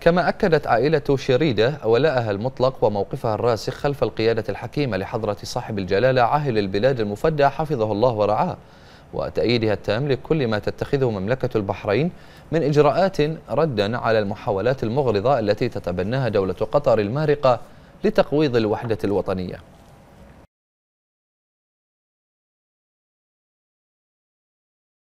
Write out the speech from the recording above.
كما أكدت عائلة شريدة ولاءها المطلق وموقفها الراسخ خلف القيادة الحكيمة لحضرة صاحب الجلالة عاهل البلاد المفدى حفظه الله ورعاه وتأييدها التام لكل ما تتخذه مملكة البحرين من إجراءات ردا على المحاولات المغرضة التي تتبناها دولة قطر المارقة لتقويض الوحدة الوطنية